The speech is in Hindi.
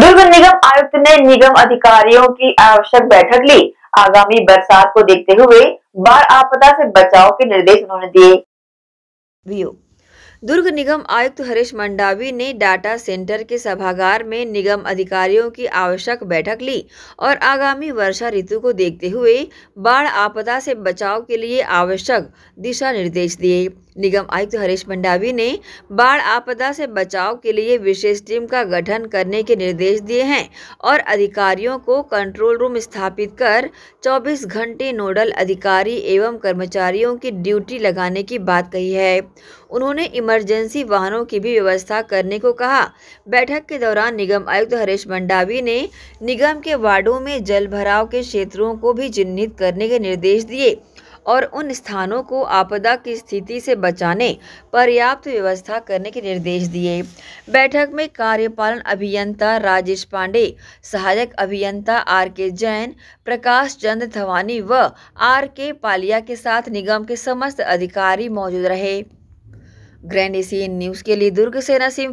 दुर्ग निगम आयुक्त ने निगम अधिकारियों की आवश्यक बैठक ली आगामी बरसात को देखते हुए बाढ़ आपदा से बचाव के निर्देश उन्होंने दिए दुर्ग निगम आयुक्त हरीश मंडावी ने डाटा सेंटर के सभागार में निगम अधिकारियों की आवश्यक बैठक ली और आगामी वर्षा ऋतु को देखते हुए बाढ़ आपदा से बचाव के लिए आवश्यक दिशा निर्देश दिए निगम आयुक्त हरीश मंडावी ने बाढ़ आपदा से बचाव के लिए विशेष टीम का गठन करने के निर्देश दिए हैं और अधिकारियों को कंट्रोल रूम स्थापित कर 24 घंटे नोडल अधिकारी एवं कर्मचारियों की ड्यूटी लगाने की बात कही है उन्होंने इमरजेंसी वाहनों की भी व्यवस्था करने को कहा बैठक के दौरान निगम आयुक्त हरीश मंडावी ने निगम के वार्डों में जल भराव के क्षेत्रों को भी चिन्हित करने के निर्देश दिए और उन स्थानों को आपदा की स्थिति से बचाने पर्याप्त व्यवस्था करने के निर्देश दिए बैठक में कार्यपालन अभियंता राजेश पांडे सहायक अभियंता आर के जैन प्रकाश चंद धवानी व आर के पालिया के साथ निगम के समस्त अधिकारी मौजूद रहे ग्रैंड एशियन न्यूज़ के लिए दुर्ग से नसीम